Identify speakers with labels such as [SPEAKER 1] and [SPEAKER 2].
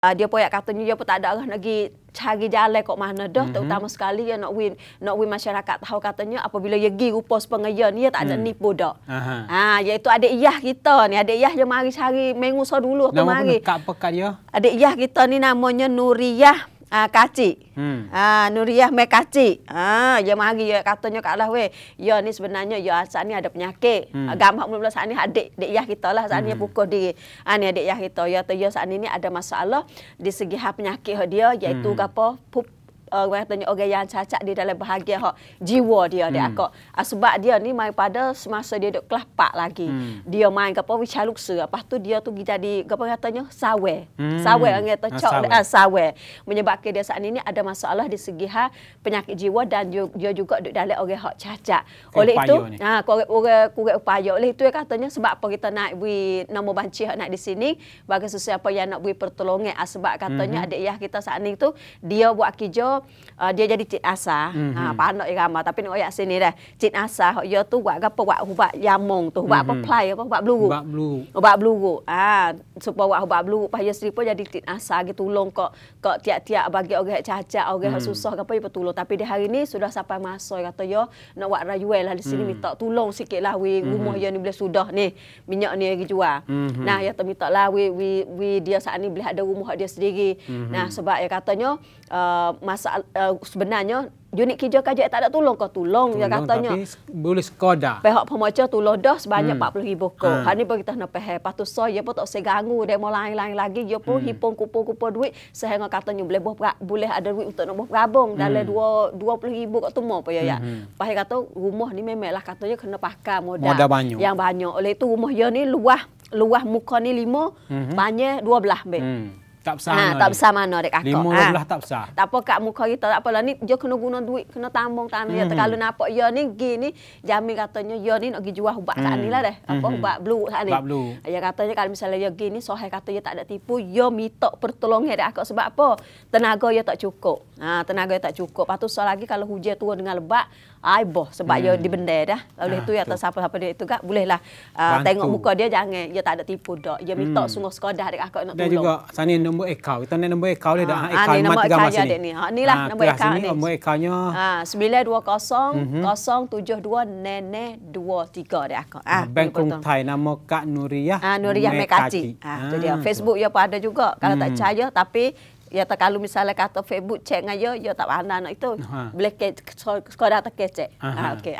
[SPEAKER 1] Uh, dia poyak katanya dia pun tak ada arah nak pergi cari jalan kok mana dah mm-hmm. terutama sekali dia ya nak win nak win masyarakat tahu katanya apabila dia pergi rupa sepengaya ni dia tak ada mm. nipu dah ha iaitu adik iyah kita ni adik iyah yang mari cari mengusah dulu aku mari nama pekat dia ya? adik iyah kita ni namanya Nuriyah Ah uh, kacik. Hmm. Ah Nuriah mai kacik. Ah ya mari ya katanya Kak Alah weh. Ya ni sebenarnya ya asal ni ada penyakit. Hmm. Uh, gambar mula-mula saat ni adik dek yah kita lah saat ni hmm. pukul diri. Ah ni adik yah kita ya tu ya saat ni ada masalah di segi hak penyakit dia iaitu hmm. gapo pup Uh, orang uh, katanya orang yang cacat di dalam bahagia hak jiwa dia hmm. dia aku uh, sebab dia ni main pada semasa dia duk kelapak lagi hmm. dia main ke apa wi chaluksa tu dia tu jadi apa katanya sawe hmm. sawe orang kata ah, cok uh, sawe menyebabkan dia saat ini ada masalah di segi ha, penyakit jiwa dan dia juga duk dalam orang hak cacat oleh itu ha ah, korek orang kurang upaya oleh itu katanya sebab apa kita nak wi nama banci nak di sini bagi sesiapa yang nak beri pertolongan sebab katanya hmm. adik ayah kita saat ini tu dia buat kerja uh, dia jadi cik asa, Mm-hmm. Ha, mhm. panok yang ramah. Tapi nak ayat sini dah. Cik asah, dia ya tu buat apa? Buat ubat yamung tu. Ubat mm-hmm. apa? Play apa? Ubat beluru. Ubat beluru. Ubat beluru. Ha, supaya buat ubat beluru. Pak dia ya sendiri pun jadi cik asa, Dia tolong kok, kok tiap-tiap bagi orang yang cacat, orang yang mm. susah. Apa, dia tolong. Tapi di hari ni sudah sampai masa. Dia kata, yo ya, nak buat rayuan lah di sini. Mm. Minta tolong sikit lah. Weh. Mm-hmm. Rumah dia ni boleh sudah ni. Minyak ni lagi jual. Mm-hmm. Nah, dia minta lah. Weh, weh, dia saat ni boleh ada rumah dia sendiri. Mm-hmm. Nah, sebab dia katanya, uh, masa soal, uh, sebenarnya unit kerja kajak tak ada tolong kau tolong ya katanya tapi boleh skor dah pihak pemaca tolong dah sebanyak hmm. 40 ribu kau hmm. hari ni pun kita nak pahal lepas tu so dia ya pun tak seganggu dia mau lain-lain lagi dia pun hmm. hipung kupu-kupu duit sehingga katanya boleh buah, boleh ada duit untuk nak buat gabung hmm. dalam 20 ribu kau tu mau apa ya, ya. kata rumah ni memang lah katanya kena pakai modal, modal banyak. yang banyak oleh itu rumah dia ni luah luah muka ni lima hmm. banyak dua belah hmm tak besar ha, mana. Tak besar mana dek aku. Lima ha. belah tak besar. Tak apa kat muka kita tak apalah ni dia kena guna duit, kena tambung tanah ya. Hmm. Kalau nampak ya ni gi ni jamin katanya ya ni nak gi jual ubat hmm. kat ni lah deh. Apa hmm. ubat blue kat ni. Ubat blue. Ya katanya kalau misalnya ya gi ni sohai kata ya tak ada tipu, ya minta pertolongan dek aku sebab apa? Tenaga ya tak cukup. Ha, tenaga ya tak cukup. Patut soal lagi kalau hujan tu dengan lebat, ai sebab ya hmm. ya di benda dah. Oleh ah, ha, itu ya tak siapa-siapa dia itu gak boleh lah. Uh, ah, tengok muka dia jangan ya tak ada tipu dok. Ya minta hmm. sungguh sekodah dek aku nak tolong. dia juga sani nombor akaun. Kita nak nombor akaun ha. dah ha. akaun ha, mati gambar Ni. Ha, inilah ah, ha, ah, nombor akaun lah ni. Nombor akaunnya. Ha, 920 uh-huh. 072 nene 23 dia akaun. Ha, ah, ha Bank Kuntai nama Kak Nuria Ha, Nuriyah Mekati. Ha, ha, Facebook ya pun ada juga. Kalau tak hmm. percaya tapi Ya tak kalau misalnya kata Facebook cek dengan ya, ya tak pandang itu. Ha. Boleh ke, sekolah tak kecek. Ha, ha.